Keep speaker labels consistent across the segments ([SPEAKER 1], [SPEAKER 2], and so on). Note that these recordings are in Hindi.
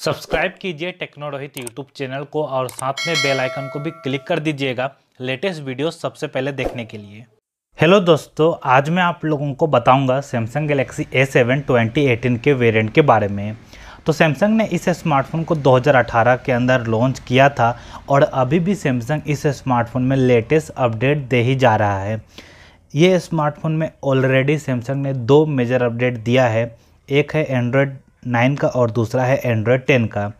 [SPEAKER 1] सब्सक्राइब कीजिए टेक्नोरोहित यूट्यूब चैनल को और साथ में बेल आइकन को भी क्लिक कर दीजिएगा लेटेस्ट वीडियो सबसे पहले देखने के लिए हेलो दोस्तों आज मैं आप लोगों को बताऊंगा Samsung Galaxy A seven twenty eighteen के वेरिएंट के बारे में तो सैमसंग ने इस स्मार्टफोन को 2018 के अंदर लॉन्च किया था और अभी भी सैमसंग इस स्मार्टफोन में लेटेस्ट अपडेट दे ही जा रहा है ये स्मार्टफोन में ऑलरेडी सैमसंग ने दो मेजर अपडेट दिया है एक है एंड्रॉयड नाइन का और दूसरा है एंड्रॉयड टेन का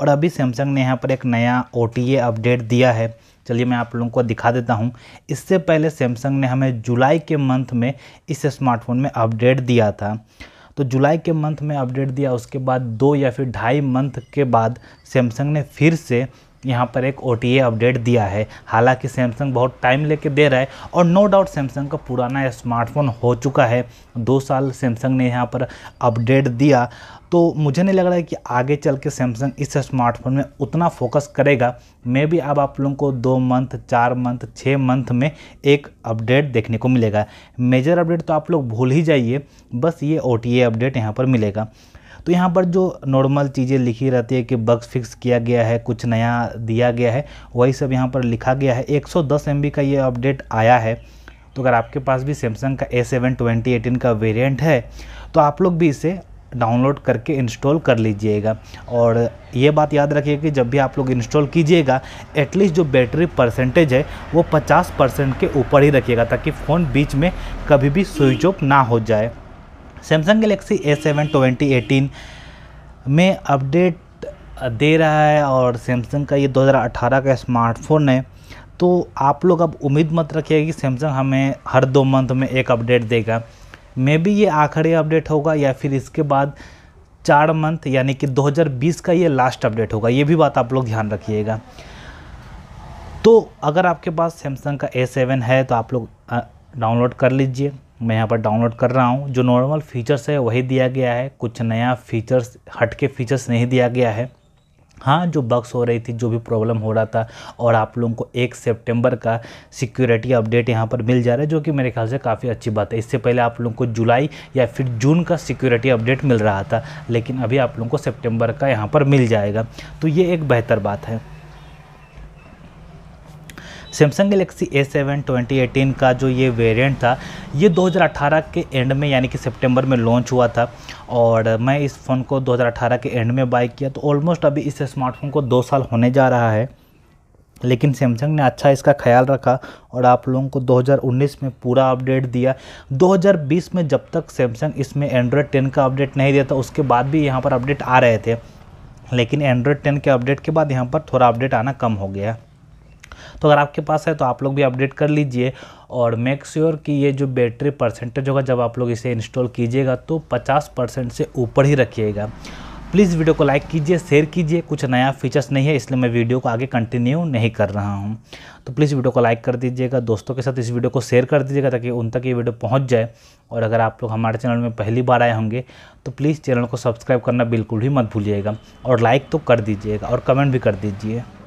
[SPEAKER 1] और अभी सैमसंग ने यहाँ पर एक नया ओ अपडेट दिया है चलिए मैं आप लोगों को दिखा देता हूँ इससे पहले सैमसंग ने हमें जुलाई के मंथ में इस स्मार्टफोन में अपडेट दिया था तो जुलाई के मंथ में अपडेट दिया उसके बाद दो या फिर ढाई मंथ के बाद सैमसंग ने फिर से यहाँ पर एक ओ अपडेट दिया है हालांकि सैमसंग बहुत टाइम लेके दे रहा है और नो डाउट सैमसंग का पुराना स्मार्टफोन हो चुका है दो साल सैमसंग ने यहाँ पर अपडेट दिया तो मुझे नहीं लग रहा है कि आगे चल के सैमसंग इस स्मार्टफोन में उतना फोकस करेगा मे भी अब आप लोगों को दो मंथ चार मंथ छः मंथ में एक अपडेट देखने को मिलेगा मेजर अपडेट तो आप लोग भूल ही जाइए बस ये ओ अपडेट यहाँ पर मिलेगा तो यहाँ पर जो नॉर्मल चीज़ें लिखी रहती है कि बग्स फिक्स किया गया है कुछ नया दिया गया है वही सब यहाँ पर लिखा गया है 110 सौ का ये अपडेट आया है तो अगर आपके पास भी सैमसंग का ए सेवन ट्वेंटी एटीन का वेरियंट है तो आप लोग भी इसे डाउनलोड करके इंस्टॉल कर लीजिएगा और ये बात याद रखिए कि जब भी आप लोग इंस्टॉल कीजिएगा एटलीस्ट जो बैटरी परसेंटेज है वो 50 परसेंट के ऊपर ही रखिएगा ताकि फ़ोन बीच में कभी भी स्विच ऑफ ना हो जाए Samsung Galaxy A seven twenty eighteen में अपडेट दे रहा है और सैमसंग का ये 2018 का स्मार्टफोन है तो आप लोग अब उम्मीद मत रखिए कि सैमसंग हमें हर दो मंथ में एक अपडेट देगा मे बी ये आखिरी अपडेट होगा या फिर इसके बाद चार मंथ यानी कि 2020 का ये लास्ट अपडेट होगा ये भी बात आप लोग ध्यान रखिएगा तो अगर आपके पास सैमसंग का ए सेवन है तो आप लोग डाउनलोड कर लीजिए मैं यहाँ पर डाउनलोड कर रहा हूँ जो नॉर्मल फीचर्स है वही दिया गया है कुछ नया फीचर्स हट के फीचर्स नहीं दिया गया है हाँ जो बक्स हो रही थी जो भी प्रॉब्लम हो रहा था और आप लोगों को एक सितंबर का सिक्योरिटी अपडेट यहाँ पर मिल जा रहा है जो कि मेरे ख्याल से काफ़ी अच्छी बात है इससे पहले आप लोगों को जुलाई या फिर जून का सिक्योरिटी अपडेट मिल रहा था लेकिन अभी आप लोगों को सितंबर का यहाँ पर मिल जाएगा तो ये एक बेहतर बात है Samsung Galaxy A seven twenty का जो ये वेरिएंट था ये 2018 के एंड में यानी कि सितंबर में लॉन्च हुआ था और मैं इस फ़ोन को 2018 के एंड में बाई किया तो ऑलमोस्ट अभी इस स्मार्टफोन को दो साल होने जा रहा है लेकिन सैमसंग ने अच्छा इसका ख्याल रखा और आप लोगों को 2019 में पूरा अपडेट दिया 2020 में जब तक सैमसंग इसमें एंड्रॉयड 10 का अपडेट नहीं था उसके बाद भी यहाँ पर अपडेट आ रहे थे लेकिन एंड्रॉयड 10 के अपडेट के बाद यहाँ पर थोड़ा अपडेट आना कम हो गया तो अगर आपके पास है तो आप लोग भी अपडेट कर लीजिए और मेक श्योर sure कि ये जो बैटरी परसेंटेज होगा जब आप लोग इसे इंस्टॉल कीजिएगा तो पचास परसेंट से ऊपर ही रखिएगा प्लीज़ वीडियो को लाइक कीजिए शेयर कीजिए कुछ नया फीचर्स नहीं है इसलिए मैं वीडियो को आगे कंटिन्यू नहीं कर रहा हूँ तो प्लीज़ वीडियो को लाइक कर दीजिएगा दोस्तों के साथ इस वीडियो को शेयर कर दीजिएगा ताकि उन तक ये वीडियो पहुँच जाए और अगर आप लोग हमारे चैनल में पहली बार आए होंगे तो प्लीज़ चैनल को सब्सक्राइब करना बिल्कुल भी मत भूलिएगा और लाइक तो कर दीजिएगा और कमेंट भी कर दीजिए